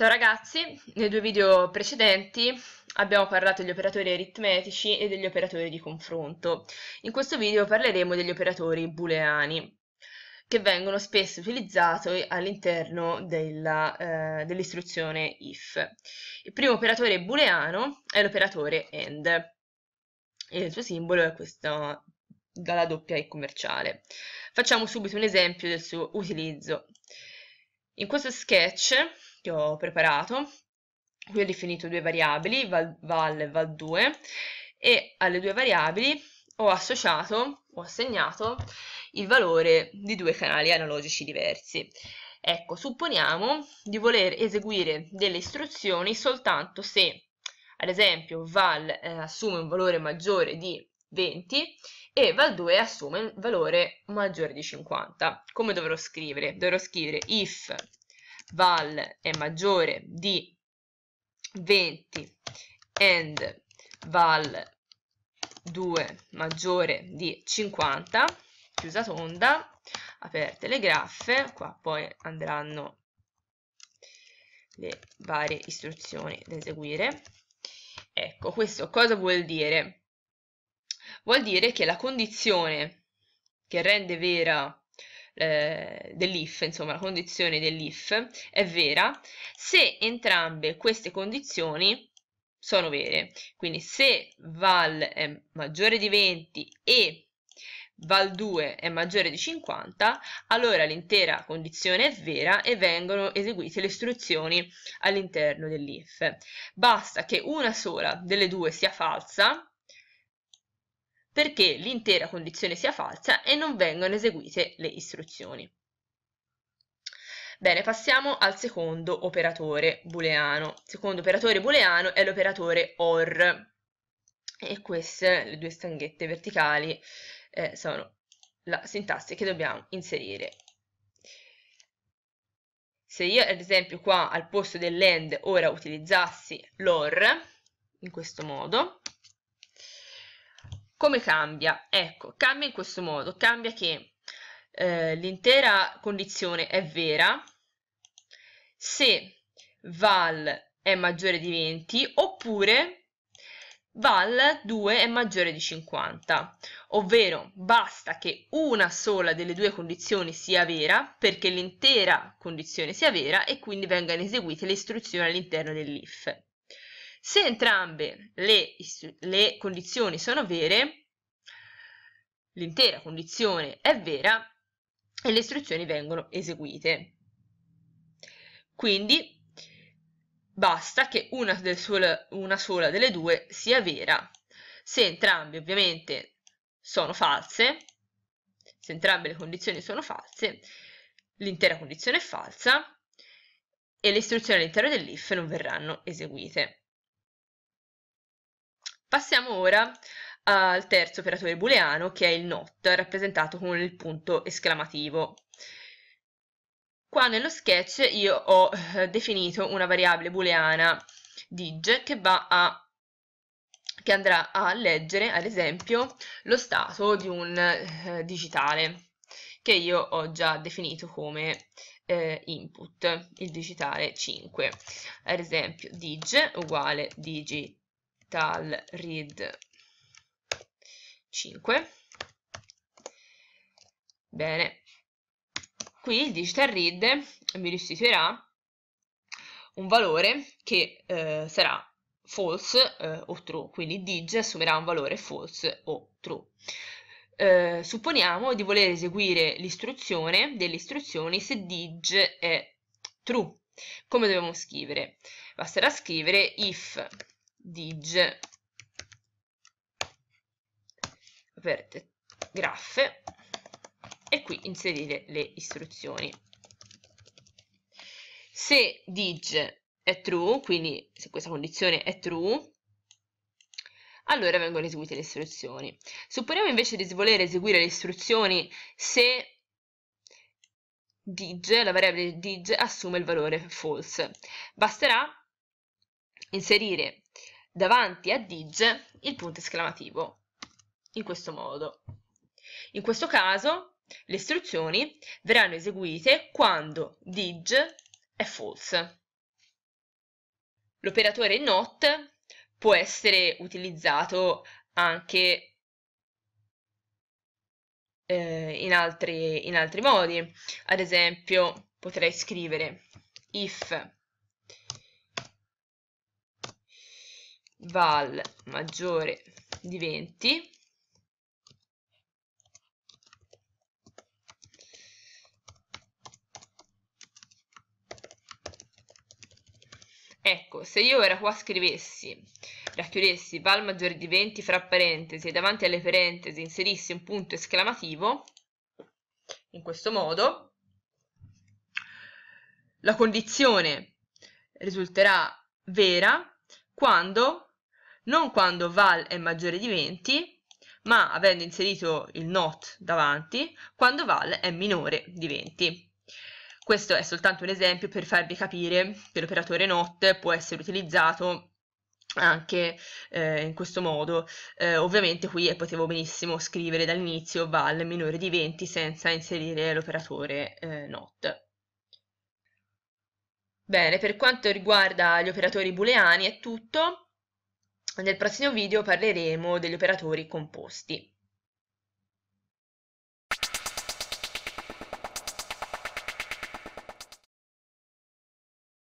Ciao ragazzi, nei due video precedenti abbiamo parlato degli operatori aritmetici e degli operatori di confronto. In questo video parleremo degli operatori booleani, che vengono spesso utilizzati all'interno eh, dell'istruzione eh, dell IF. Il primo operatore booleano è l'operatore AND, e il suo simbolo è questo dalla doppia E commerciale. Facciamo subito un esempio del suo utilizzo. In questo sketch che ho preparato. Qui ho definito due variabili, val, val e val2, e alle due variabili ho associato, ho assegnato il valore di due canali analogici diversi. Ecco, supponiamo di voler eseguire delle istruzioni soltanto se, ad esempio, val eh, assume un valore maggiore di 20 e val2 assume un valore maggiore di 50. Come dovrò scrivere? Dovrò scrivere if val è maggiore di 20 and val 2 maggiore di 50, chiusa tonda, aperte le graffe, qua poi andranno le varie istruzioni da eseguire. Ecco, questo cosa vuol dire? Vuol dire che la condizione che rende vera eh, dell'if, insomma la condizione dell'if è vera se entrambe queste condizioni sono vere. Quindi se val è maggiore di 20 e val 2 è maggiore di 50, allora l'intera condizione è vera e vengono eseguite le istruzioni all'interno dell'if. Basta che una sola delle due sia falsa, perché l'intera condizione sia falsa e non vengono eseguite le istruzioni. Bene, passiamo al secondo operatore booleano. Il secondo operatore booleano è l'operatore OR. E queste, le due stanghette verticali, eh, sono la sintassi che dobbiamo inserire. Se io, ad esempio, qua al posto dell'end ora utilizzassi l'OR, in questo modo, come cambia? Ecco, cambia in questo modo, cambia che eh, l'intera condizione è vera se val è maggiore di 20 oppure val 2 è maggiore di 50, ovvero basta che una sola delle due condizioni sia vera perché l'intera condizione sia vera e quindi vengano eseguite le istruzioni all'interno dell'if. Se entrambe le, le condizioni sono vere, l'intera condizione è vera e le istruzioni vengono eseguite. Quindi basta che una, sole, una, sola delle due sia vera. Se entrambe ovviamente sono false, se entrambe le condizioni sono false, l'intera condizione è falsa e le istruzioni all'interno dell'if non verranno eseguite. Passiamo ora al terzo operatore booleano che è il not, rappresentato con il punto esclamativo. Qua nello sketch io ho eh, definito una variabile booleana dig che, a, che, andrà a leggere ad esempio lo stato di un eh, digitale che io ho già definito come eh, input, il digitale 5. Ad esempio dig uguale digit dal read 5 bene qui il digital read mi restituirà un valore che eh, sarà false eh, o true, quindi dig assumerà un valore false o true. Eh, supponiamo di voler eseguire l'istruzione delle istruzioni se dig è true. Come dobbiamo scrivere? Basterà scrivere if dig aperte graffe e qui inserire le istruzioni se dig è true quindi se questa condizione è true allora vengono eseguite le istruzioni supponiamo invece di voler eseguire le istruzioni se dig, la variabile dig assume il valore false basterà inserire davanti a dig il punto esclamativo, in questo modo. In questo caso le istruzioni verranno eseguite quando dig è false. L'operatore not può essere utilizzato anche eh, in, altri, in altri modi, ad esempio potrei scrivere if val maggiore di 20 Ecco, se io ora qua scrivessi, racchiudessi val maggiore di 20 fra parentesi e davanti alle parentesi inserissi un punto esclamativo, in questo modo, la condizione risulterà vera quando non quando val è maggiore di 20, ma avendo inserito il not davanti, quando val è minore di 20. Questo è soltanto un esempio per farvi capire che l'operatore not può essere utilizzato anche eh, in questo modo. Eh, ovviamente qui potevo benissimo scrivere dall'inizio val minore di 20 senza inserire l'operatore eh, not. Bene, per quanto riguarda gli operatori booleani è tutto. Nel prossimo video parleremo degli operatori composti.